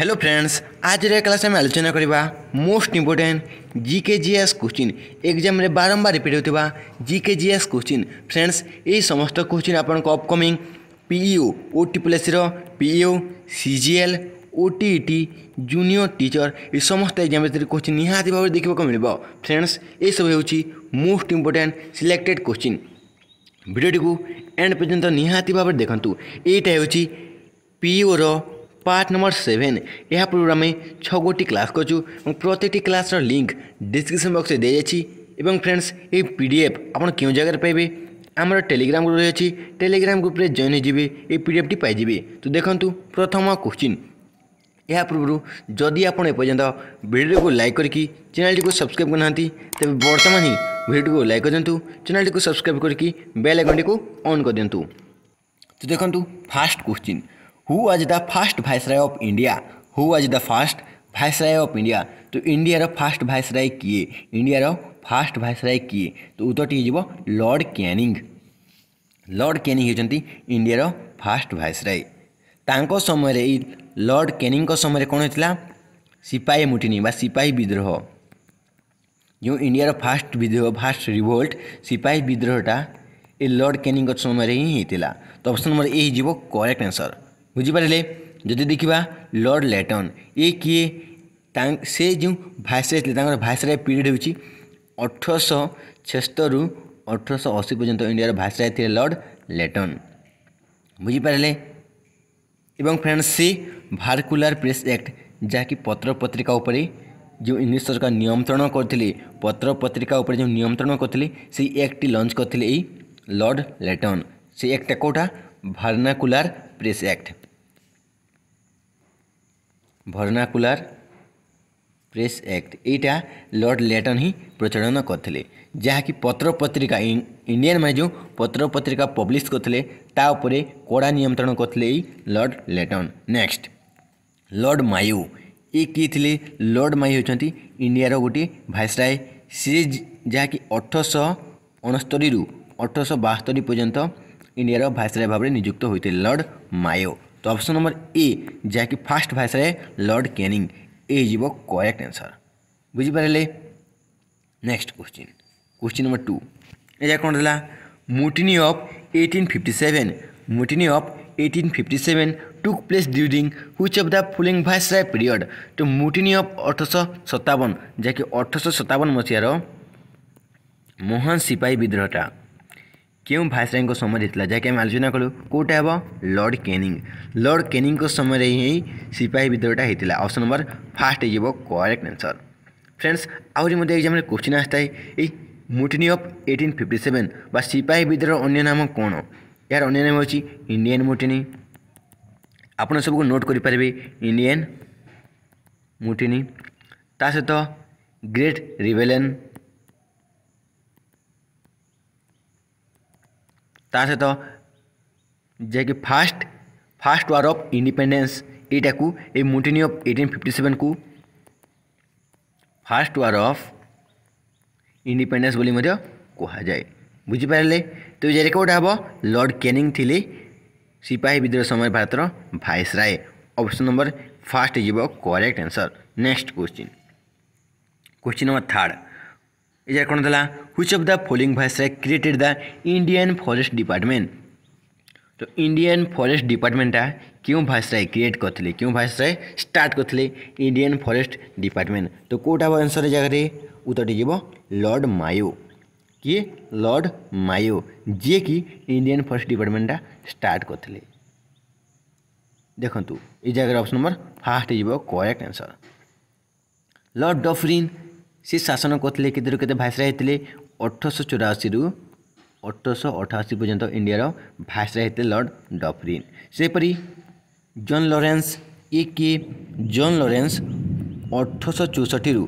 Hello friends आज रे class आम आलोचना करवा most important GK GS question exam बारंबार रिपीट होता जिकेजीएस क्वेश्चन फ्रेंड्स यही समस्त क्वेश्चन आपण upcoming PEO O triple S PEO CGL OTET junior teacher এই সমস্ত এক্সাম ভিতরে কোশ্চিন নিহতি ভাবে দেখা মিলব ফ্রেন্ডস এইসব হচ্ছে মোস্ট ইম্পর্টাট সিলেক্টেড কোশ্চিন ভিডিওটি এন্ড পর্যন্ত নিহতি ভাবে দেখুন এইটা হচ্ছে পিওর પાર્ટ નંબર સેવેન ଏହା ପୂର୍ବରୁ ଆମେ ଛଅ ଗୋଟି କ୍ଲାସ୍ କରିଛୁ ଏବଂ ପ୍ରତିଟି କ୍ଲାସ୍ର ଲିଙ୍କ୍ ଡିସ୍କ୍ରିପ୍ସନ୍ ବକ୍ସରେ ଦେଇଯାଇଛି ଏବଂ ଫ୍ରେଣ୍ଡସ୍ ଏହି ପି ଡି ଏଫ୍ ଆପଣ କେଉଁ ଜାଗାରେ ପାଇବେ ଆମର ଟେଲିଗ୍ରାମ ଗ୍ରୁପ୍ ରହିଅଛି ଟେଲିଗ୍ରାମ ଗ୍ରୁପ୍ରେ ଜଏନ୍ ହୋଇଯିବେ ଏହି ପି ଡି ଏଫ୍ଟି ପାଇଯିବେ ତ ଦେଖନ୍ତୁ ପ୍ରଥମ କୋଶ୍ଚିନ୍ ଏହା ପୂର୍ବରୁ ଯଦି ଆପଣ ଏପର୍ଯ୍ୟନ୍ତ ଭିଡ଼ିଓକୁ ଲାଇକ୍ କରିକି ଚ୍ୟାନେଲ୍ଟିକୁ ସବସ୍କ୍ରାଇବ୍ କରିନାହାନ୍ତି ତେବେ ବର୍ତ୍ତମାନ ହିଁ ଭିଡ଼ିଓଟିକୁ ଲାଇକ୍ କରିଦିଅନ୍ତୁ ଚ୍ୟାନେଲ୍ଟିକୁ ସବସ୍କ୍ରାଇବ୍ କରିକି ବେଲ୍ ଆଇକନ୍ଟିକୁ ଅନ୍ କରିଦିଅନ୍ତୁ ତ ଦେଖନ୍ତୁ first question who was the first viceroy of India who was the first viceroy of India तो इंडिया फास्ट भाइसराय किए इंडिया फास्ट राय किए तो उत्तर टी जीव लॉर्ड कैनिंग लॉर्ड कैनिंग होती इंडिया फास्ट भाइसराय ता समय लॉर्ड कैनिंग समय कौन होता सिपाही मुठिनी सिपाही विद्रोह जो इंडिया फास्ट विद्रोह फास्ट रिवोल्ट सिपाही विद्रोहटा ए लॉर्ड कैनिंग समय ही होता तो अप्सन नंबर ए जीव करेक्ट आंसर बुझिपारे जदि देखा लर्ड लैटन ये किए से जो भाषा थे भाषा पीरियड हूँ अठरश छेस्तर अठरश अशी पर्यटन इंडिया भाषा थे लर्ड लैटन बुझिपारे फ्रेंड्स से भारकुलर प्रेस एक्ट जहाँकि पत्र पत्रिका उपर जो इंग्लीश सरकार नियंत्रण करते पत्र पत्रिका उपर जो नियंत्रण करते एक्ट लंच करते लर्ड लैटन से एक्टा कौटा vernacular press act vernacular press act यहाँ लर्ड लेटन ही प्रचलन करते जहाँकि पत्र पत्रिका इंडियन मैंने जो पत्र पत्रिका पब्लीश करते उपरे कड़ा नियंत्रण करते Lord Lytton next Lord Mayo ये किए थे लर्ड मायु होती इंडिया गोटे भाईसराय सी जहाँकि अठरश अणस्तरी अठरश बास्तरी पर्यटन ইন্ডিয়ার भाइसराय भाव में निजुक्त होते लर्ड मायो तो নম্বর এ ए কি ফার্স্ট ভাইসরয় লর্ড ক্যানিং ए करेक्ट आंसर बुझिपारे next question question number two यहाँ कौन था mutiny of eighteen fifty seven mutiny of eighteen fifty seven took place during which of the following viceroy period तो mutiny of अठरश सतावन जहाँकि अठरश सतावन मसीहार महान सिपाही विद्रोहटा କେଉଁ ଭାଇସରୟଙ୍କୁ ସମୟରେ ହେଇଥିଲା ଯାହାକି ଆମେ ଆଲୋଚନା କଲୁ କେଉଁଟା ହେବ ଲର୍ଡ଼ କେନିଂ ଲର୍ଡ଼ କେନିଂଙ୍କ ସମୟରେ ହିଁ ସିପାହୀ ବିଦ୍ରୋହଟା ହେଇଥିଲା ଅପସନ୍ ନମ୍ବର ଫାର୍ଷ୍ଟ ହେଇଯିବ କରେକ୍ଟ ଆନ୍ସର ଫ୍ରେଣ୍ଡସ୍ ଆହୁରି ମଧ୍ୟ ଏକ୍ଜାମ୍ରେ କୋଶ୍ଚିନ୍ ଆସିଥାଏ ଏଇ mutiny of eighteen fifty seven ବା ସିପାହୀ ବିଦ୍ରୋହର ଅନ୍ୟ ନାମ କ'ଣ ଏହାର ଅନ୍ୟ ନାମ ହେଉଛି ଇଣ୍ଡିଆନ୍ ମୁଟିନି ଆପଣ ସବୁକୁ ନୋଟ୍ କରିପାରିବେ ଇଣ୍ଡିଆନ୍ ମୁଟିନି ତା ସହିତ ଗ୍ରେଟ୍ ରିବେଲେନ୍ ता सहित first first war of independence यटा को ये mutiny of eighteen fifty seven को फास्ट वार अफ इंडिपेडेन्स कहुए बुझिपारे तो ये रेकर्ड हे लर्ड कैनिंग थी सिपाही विद्रोह समय भारत viceroy option number first जीव correct answer next question question number third এই যার কোন দেলা which of the following viceroy created the Indian forest department তো ইন্ডিয়ান ফরেস্ট ডিপার্টমেন্টটা কেউ ভাইসরয় ক্রিয়েট করলে কেউ ভাইসরয় স্টার্ট করলে ইন্ডিয়ান ফরেস্ট ডিপার্টমেন্ট তো কোটা হব আনসর জায়গায় উত্তরটি যাব লর্ড মায়ো किए लर्ड मायो जी की इंडियन फरेस्ट डिपार्टमेंटा स्टार्ट करते देखु ये जगह ऑप्शन नंबर फास्ट हो करेक्ट आंसर लर्ड डफरीन ସେ ଶାସନ କରିଥିଲେ କେତେ କେତେ ଭାଇସରାୟ ହେଇଥିଲେ ଅଠରଶହ ଚଉରାଅଶୀରୁ ଅଠରଶହ ଅଠାଅଶୀ ପର୍ଯ୍ୟନ୍ତ ଇଣ୍ଡିଆର ଭାଇସରାୟ ହେଇଥିଲେ ଲର୍ଡ଼ ଡଫରିନ୍ ସେହିପରି ଜନ୍ ଲରେନ୍ସ ଇଏ କିଏ ଜନ୍ ଲରେନ୍ସ ଅଠରଶହ ଚଉଷଠିରୁ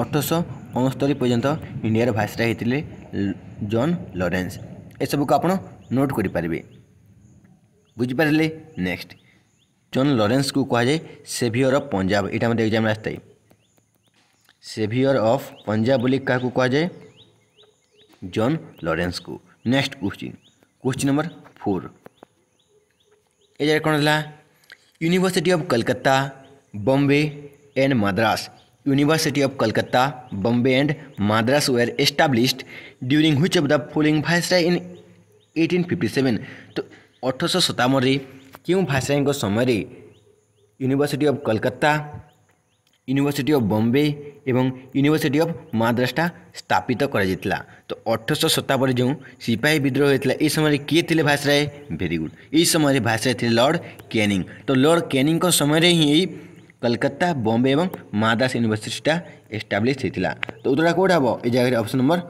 ଅଠରଶହ ଅଣସ୍ତରୀ ପର୍ଯ୍ୟନ୍ତ ଇଣ୍ଡିଆର ଭାଇସରାୟ ହେଇଥିଲେ ଜନ୍ ଲରେନ୍ସ ଏସବୁକୁ ଆପଣ ନୋଟ୍ କରିପାରିବେ ବୁଝିପାରିଲେ ନେକ୍ସଟ ଜନ୍ ଲରେନ୍ସକୁ କୁହାଯାଏ ସେଭିଅର ଅଫ୍ ପଞ୍ଜାବ ଏଇଟା ମଧ୍ୟ ଏକ୍ଜାମ୍ରେ ଆସିଥାଏ ସେଭିୟର ଅଫ୍ ପଞ୍ଜାବ ବୋଲି କାହାକୁ କୁହାଯାଏ ଜନ୍ ଲରେନ୍ସକୁ next question question number four ଏ ଜାଗାରେ କ'ଣ ହେଲା university of Calcutta Bombay and Madras university of Calcutta Bombay and Madras were established during which of the following viceroy in 1857 तो अठरश सतावन क्यों भाईसराय समय university of Calcutta university of Bombay और यूनिवर्सिटी अफ माद्रासा स्थापित कर जितला तो अठरश सतावन जो सिपाही विद्रोह होता इस समय किए थे भाषराय भेरी गुड इस समय भाषराय थे लर्ड कैनिंग तो लॉर्ड कैनिंग समय ही कलकत्ता बम्बे और माद्रास यूनिवर्सिटा एस्टाब्लीश होता तो उत्तरा कौट हे ये जगह अप्सन नंबर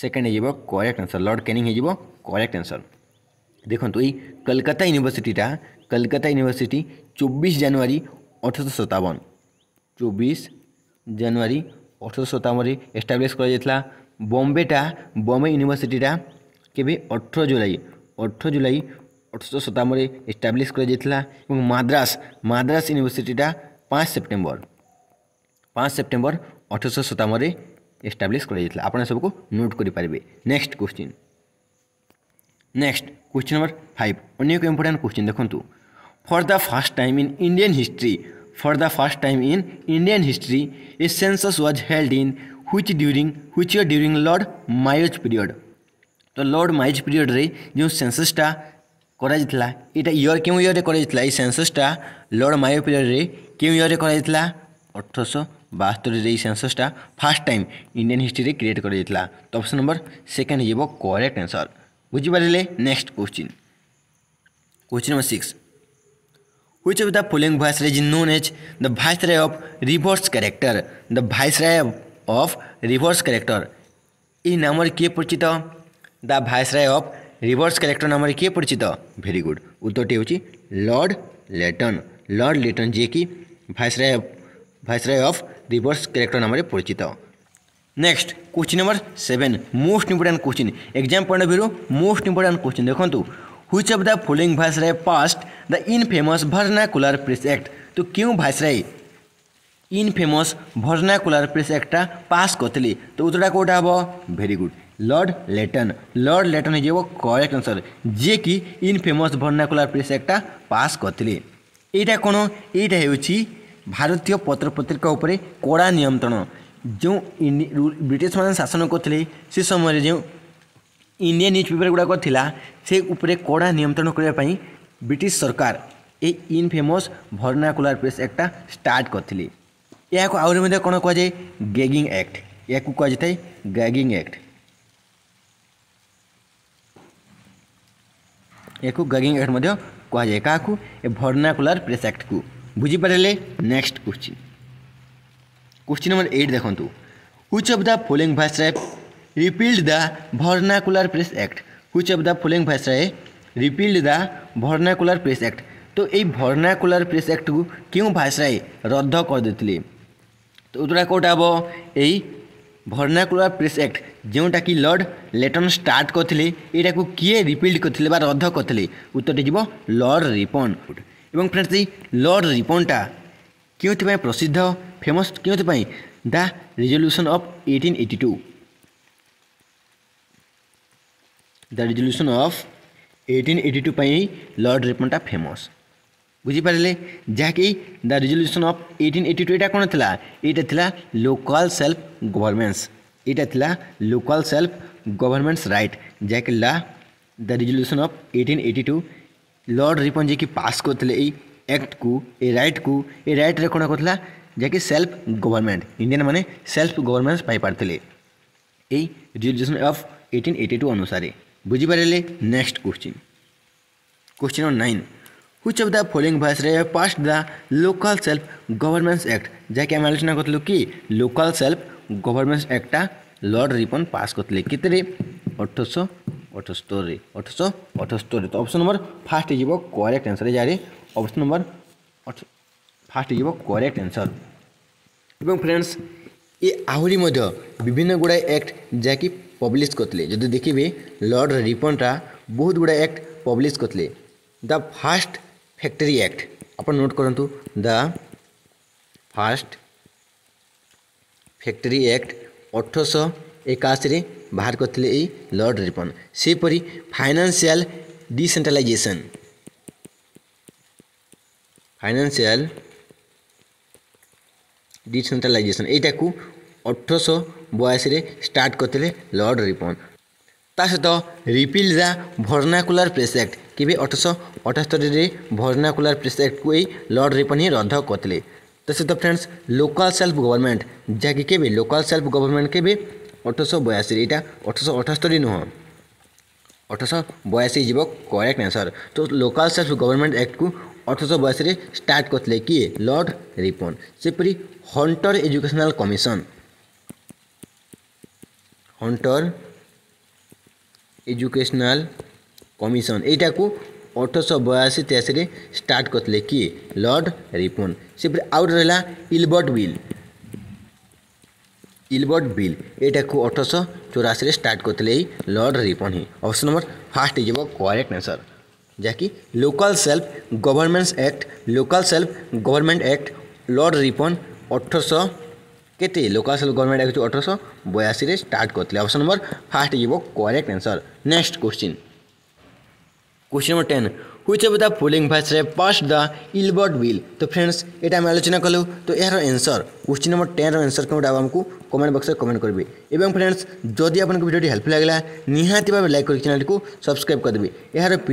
सेकेंड हो correct answer Lord Canning correct answer देखो यही तो कलकत्ता यूनिवर्सिटा कलकत्ता यूनिवर्सिटी चौबीस जानुरी ଅଠରଶହ ସତାବନ ଚବିଶ ଜାନୁଆରୀ ଅଠରଶହ ସତାବନରେ ଏଷ୍ଟାବ୍ଲିଶ୍ କରାଯାଇଥିଲା ବମ୍ବେଟା ବମ୍ବେ ୟୁନିଭର୍ସିଟିଟା କେବେ ଅଠର ଜୁଲାଇ ଅଠର ଜୁଲାଇ ଅଠରଶହ ସତାବନରେ ଏଷ୍ଟାବ୍ଲିଶ୍ କରାଯାଇଥିଲା ଏବଂ ମାଦ୍ରାସ ମାଦ୍ରାସ ୟୁନିଭର୍ସିଟିଟା ପାଞ୍ଚ ସେପ୍ଟେମ୍ବର ପାଞ୍ଚ ସେପ୍ଟେମ୍ବର ଅଠରଶହ ସତାବନରେ ଏଷ୍ଟାବ୍ଲିଶ୍ କରାଯାଇଥିଲା ଆପଣ ସବୁକୁ ନୋଟ୍ କରିପାରିବେ next question next question number five ଅନ୍ୟ ଏକ ଇମ୍ପୋର୍ଟାଣ୍ଟ କୋଶ୍ଚିନ୍ ଦେଖନ୍ତୁ for the first time in Indian history. For the first time in Indian history, a census was held in which during which year during Lord Mayo's period. तो Lord Mayo's period रे जो सेनससटा କରାଯାଇଥିଲା ଏଇଟା year କେଉଁ ଇୟରରେ କରାଯାଇଥିଲା ଏଇ ସେନ୍ସସ୍ଟା lord Mayo ପିରିୟଡ଼ରେ କେଉଁ ଇୟରରେ କରାଯାଇଥିଲା ଅଠରଶହ ବାସ୍ତରୀରେ ଏଇ ସେନ୍ସସ୍ଟା ଫାର୍ଷ୍ଟ ଟାଇମ୍ ଇଣ୍ଡିଆନ୍ ହିଷ୍ଟ୍ରିରେ କ୍ରିଏଟ୍ କରାଯାଇଥିଲା ତ ଅପସନ୍ ନମ୍ବର ସେକେଣ୍ଡ ହେଇଯିବ କରେକ୍ଟ ଆନ୍ସର୍ ବୁଝିପାରିଲେ next question question number six Which of the following viceroy is known as the viceroy of reverse character? The viceroy of reverse character. এই নামর কে পরিচিত the viceroy of reverse character নামে কি পরিচিত very good উত্তরটি হচ্ছে লর্ড লেটন লর্ড লেটন যিকি viceroy viceroy of reverse character নামে পরিচিত next question number seven most important question exam point of view most important question দেখুন which of the following viceroy the infamous vernacular press act तो क्यों infamous vernacular press एक्टा pass करते तो उत्तर कौटा हम very good Lord Lytton Lord Lytton हो करेक्ट आंसर जे कि इन फेमस भर्नाकुलर प्रेस एक्टा पास करते यहाँ कौन यहाँ हूँ भारतीय पत्र पत्रिका उपरे कड़ा नियंत्रण जो ब्रिटिश मैंने शासन करते समय जो ଇଣ୍ଡିଆ ନ୍ୟୁଜ୍ ପେପର୍ ଗୁଡ଼ାକ ଥିଲା ସେ ଉପରେ କଡ଼ା ନିୟନ୍ତ୍ରଣ କରିବା ପାଇଁ ବ୍ରିଟିଶ ସରକାର ଏଇ ଇନଫେମସ୍ ଭର୍ଣ୍ଣାକୁଲାର ପ୍ରେସ୍ ଆକ୍ଟଟା ଷ୍ଟାର୍ଟ କରିଥିଲେ ଏହାକୁ ଆହୁରି ମଧ୍ୟ କ'ଣ କୁହାଯାଏ ଗେଗିଂ ଆକ୍ଟ ଏହାକୁ କୁହାଯାଇଥାଏ ଗ୍ୟାଗିଂ ଆକ୍ଟ ଏହାକୁ ଗେଗିଂ ଆକ୍ଟ ମଧ୍ୟ କୁହାଯାଏ କାହାକୁ ଏ ଭର୍ଣ୍ଣାକୁଲାର ପ୍ରେସ୍ ଆକ୍ଟକୁ ବୁଝିପାରିଲେ next question question number eight ଦେଖନ୍ତୁ which of the following viceroy repealed the Vernacular Press Act. Which of the following viceroy repealed the Vernacular Press Act? তো এই ভর্নাকুলার প্রেস আক্টକୁ କେଉଁ ଭାଷାରେ ରଦ୍ଦ କରିଦେଇଥିଲେ ତ ଉତ୍ତର କେଉଁଟା ହେବ ଏଇ ভর্নাকুলার প্রেস আক্ট ଯେଉଁଟାକି ଲର୍ଡ଼ ଲେଟନ୍ ଷ୍ଟାର୍ଟ କରିଥିଲେ ଏଇଟାକୁ କିଏ ରିପିଲ୍ଡ କରିଥିଲେ ବା ରଦ୍ଦ କରିଥିଲେ ଉତ୍ତରଟି ଯିବ ଲର୍ଡ଼ ରିପନ୍ ଏବଂ ଫ୍ରେଣ୍ଡସ୍ ଏଇ ଲର୍ଡ଼ ରିପନ୍ଟା କେଉଁଥିପାଇଁ ପ୍ରସିଦ୍ଧ ଫେମସ୍ କେଉଁଥିପାଇଁ the resolution of eighteen eighty two the resolution of eighteen eighty two ପାଇଁ ଲର୍ଡ଼ ରିପନ୍ଟା ଫେମସ୍ ବୁଝିପାରିଲେ ଯାହାକି the resolution of eighteen eighty two ଏଇଟା କ'ଣ ଥିଲା ଏଇଟା ଥିଲା ଲୋକାଲ୍ ସେଲ୍ଫ ଗଭର୍ଣ୍ଣମେଣ୍ଟସ୍ ଏଇଟା ଥିଲା ଲୋକାଲ୍ ସେଲ୍ଫ ଗଭର୍ଣ୍ଣମେଣ୍ଟସ୍ ରାଇଟ୍ ଯାହାକି ଲା the resolution of eighteen eighty two Lord Ripon ଯିଏକି ପାସ୍ କରିଥିଲେ ଏଇ ଆକ୍ଟକୁ ଏ ରାଇଟ୍କୁ ଏ ରାଇଟ୍ରେ କ'ଣ କରୁଥିଲା ଯାହାକି ସେଲ୍ଫ ଗଭର୍ଣ୍ଣମେଣ୍ଟ ଇଣ୍ଡିଆନ୍ ମାନେ ସେଲ୍ଫ ଗଭର୍ଣ୍ଣମେଣ୍ଟ ପାଇପାରିଥିଲେ ଏଇ resolution of eighteen eighty two ଅନୁସାରେ बुझिपारे next question question number nine which of the following viceroy passed the local self governments act যাকে আমি আলোচনা করলু কি লোকাল সেলফ গভর্নমেন্টস অ্যাক্টটা লর্ড রিপন পাস করলে কেতে অঠরশো অঠস্তরে অঠরশো অঠস্তরে তো অপশন নম্বর ফার্স্ট হয়ে করেক্ট আনসর যারে অপশন নম্বর ফার্স্ট হয়ে করেক্ট আনসর এবং ফ্রেন্ডস এ আহরি মধ্য বিভিন্ন গুড়ায় অ্যাক্ট যাকি ପବ୍ଲିଶ୍ କରିଥିଲେ ଯଦି ଦେଖିବେ ଲର୍ଡ଼ ରିପନ୍ଟା ବହୁତ ଗୁଡ଼ାଏ ଆକ୍ଟ ପବ୍ଲିଶ୍ କରିଥିଲେ ଦ ଫାଷ୍ଟ ଫ୍ୟାକ୍ଟରୀ ଆକ୍ଟ ଆପଣ ନୋଟ୍ କରନ୍ତୁ ଦ ଫାଷ୍ଟ ଫ୍ୟାକ୍ଟରୀ ଆକ୍ଟ ଅଠରଶହ ଏକାଅଶୀରେ ବାହାର କରିଥିଲେ ଏଇ ଲର୍ଡ଼ ରିପନ୍ ସେହିପରି ଫାଇନାନ୍ସିଆଲ ଡିସେଣ୍ଟ୍ରାଲାଇଜେସନ୍ ଫାଇନାନ୍ସିଆଲ ଡିସେଣ୍ଟ୍ରାଲାଇଜେସନ୍ ଏଇଟାକୁ ଅଠରଶହ ବୟାଶରେ ଷ୍ଟାର୍ଟ କରିଥିଲେ ଲର୍ଡ଼ ରିପନ୍ ତା ସହିତ repeal the vernacular press act କେବେ ଅଠରଶହ ଅଠସ୍ତରୀରେ ଭର୍ଣ୍ଣାକୁଲାର ପ୍ରେସ୍ ଆକ୍ଟକୁ ଏଇ ଲର୍ଡ଼ ରିପନ୍ ହିଁ ରଦ୍ଦ କରିଥିଲେ ତା ସହିତ ଫ୍ରେଣ୍ଡସ୍ ଲୋକାଲ୍ ସେଲ୍ଫ ଗଭର୍ଣ୍ଣମେଣ୍ଟ ଯାହାକି କେବେ ଲୋକାଲ୍ ସେଲ୍ଫ ଗଭର୍ଣ୍ଣମେଣ୍ଟ କେବେ ଅଠରଶହ ବୟାଅଶୀରେ ଏଇଟା ଅଠରଶହ ଅଠସ୍ତରୀ ନୁହଁ ଅଠରଶହ ବୟାଅଶୀ ଯିବ କରେକ୍ଟ ଆନ୍ସର୍ ତ ଲୋକାଲ୍ ସେଲ୍ଫ ଗଭର୍ଣ୍ଣମେଣ୍ଟ ଆକ୍ଟକୁ ଅଠରଶହ ବୟାଅଶୀରେ ଷ୍ଟାର୍ଟ କରିଥିଲେ କିଏ ଲର୍ଡ଼ ରିପନ୍ ସେପରି Hunter educational commission Hunter educational commission ଏଇଟାକୁ ଅଠରଶହ ବୟାଅଶୀ ତେୟାଅଶୀରେ ଷ୍ଟାର୍ଟ କରିଥିଲେ କିଏ ଲର୍ଡ଼ ରିପନ୍ ସେପରେ ଆଉ ଗୋଟେ ରହିଲା ଇଲବର୍ଟ ବିଲ୍ ଇଲବର୍ଟ ବିଲ୍ ଏଇଟାକୁ ଅଠରଶହ ଚଉରାଅଶୀରେ ଷ୍ଟାର୍ଟ କରିଥିଲେ ଏଇ ଲର୍ଡ଼ ରିପନ୍ ହିଁ ଅପସନ୍ ନମ୍ବର ଫାର୍ଷ୍ଟ ହେଇଯିବ କରେକ୍ଟ ଆନ୍ସର୍ ଯାହାକି local self government act local self government act Lord Ripon ଅଠରଶହ କେତେ ଲୋକାଲ୍ गवर्नमेंट ଆକ୍ଟ ଅଠରଶହ बयाशी स्टार्ट करते अप्सन ନମ୍ବର फास्ट ଯିବ correct answer next question question number ten which of the following viceroy pass the Ilbert bill तो friends ये आम आलोचना कलु तो यार answer question number ten answer कौन आप आमको कमेंट बक्स कमेंट करेंगे एवं फ्रेंड्स जदि आपको भिडियो हेल्पफुल लगे निहाती भाव लाइक कर चैनल को सब्सक्राइब करदे यार एफ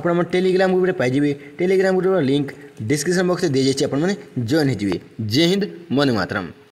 आप टेलीग्राम ग्रुप पाइबे Telegram group link description box दी जाइए आप जॉइन हो जय हिंद मन मातरम